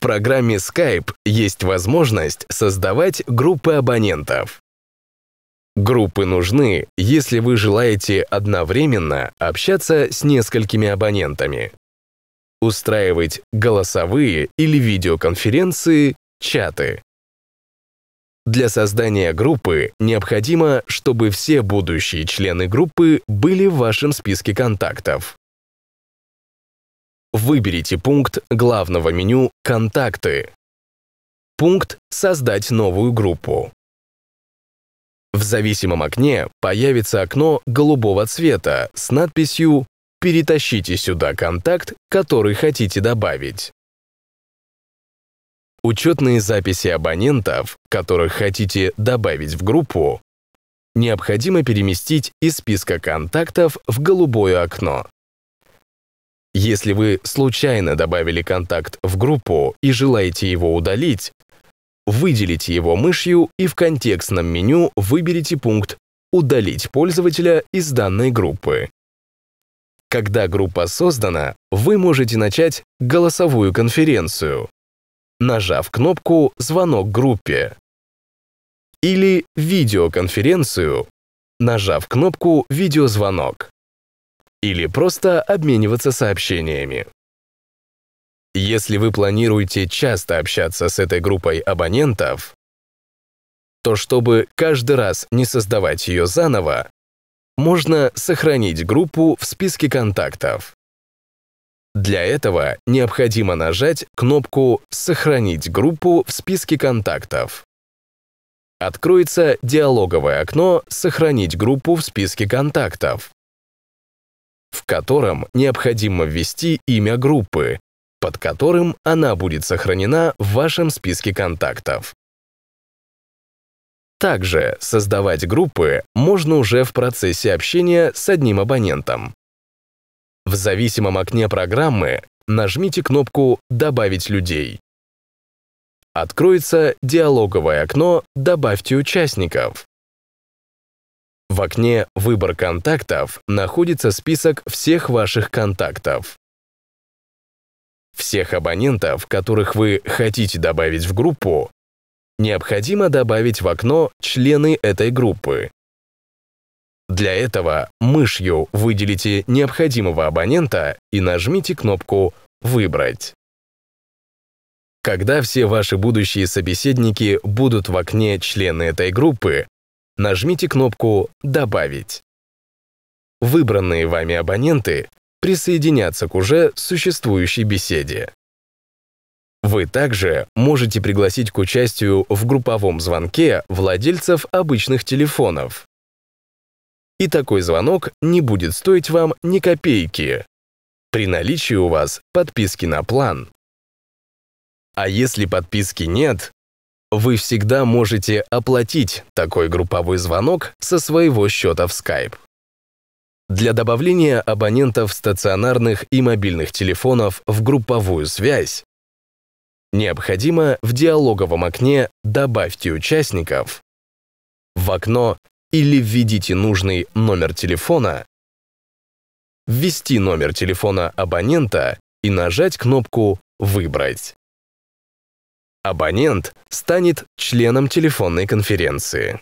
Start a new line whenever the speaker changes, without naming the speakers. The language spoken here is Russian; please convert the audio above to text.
программе Skype есть возможность создавать группы абонентов. Группы нужны, если вы желаете одновременно общаться с несколькими абонентами. Устраивать голосовые или видеоконференции, чаты. Для создания группы необходимо, чтобы все будущие члены группы были в вашем списке контактов. Выберите пункт главного меню «Контакты». Пункт «Создать новую группу». В зависимом окне появится окно голубого цвета с надписью «Перетащите сюда контакт, который хотите добавить». Учетные записи абонентов, которых хотите добавить в группу, необходимо переместить из списка контактов в голубое окно. Если вы случайно добавили контакт в группу и желаете его удалить, выделите его мышью и в контекстном меню выберите пункт «Удалить пользователя из данной группы». Когда группа создана, вы можете начать голосовую конференцию, нажав кнопку «Звонок группе» или видеоконференцию, нажав кнопку «Видеозвонок» или просто обмениваться сообщениями. Если вы планируете часто общаться с этой группой абонентов, то чтобы каждый раз не создавать ее заново, можно сохранить группу в списке контактов. Для этого необходимо нажать кнопку «Сохранить группу в списке контактов». Откроется диалоговое окно «Сохранить группу в списке контактов» котором необходимо ввести имя группы, под которым она будет сохранена в вашем списке контактов. Также создавать группы можно уже в процессе общения с одним абонентом. В зависимом окне программы нажмите кнопку «Добавить людей». Откроется диалоговое окно «Добавьте участников». В окне «Выбор контактов» находится список всех ваших контактов. Всех абонентов, которых вы хотите добавить в группу, необходимо добавить в окно члены этой группы. Для этого мышью выделите необходимого абонента и нажмите кнопку «Выбрать». Когда все ваши будущие собеседники будут в окне члены этой группы, нажмите кнопку «Добавить». Выбранные вами абоненты присоединятся к уже существующей беседе. Вы также можете пригласить к участию в групповом звонке владельцев обычных телефонов. И такой звонок не будет стоить вам ни копейки при наличии у вас подписки на план. А если подписки нет, вы всегда можете оплатить такой групповой звонок со своего счета в Skype. Для добавления абонентов стационарных и мобильных телефонов в групповую связь необходимо в диалоговом окне «Добавьте участников» в окно или введите нужный номер телефона, ввести номер телефона абонента и нажать кнопку «Выбрать». Абонент станет членом телефонной конференции.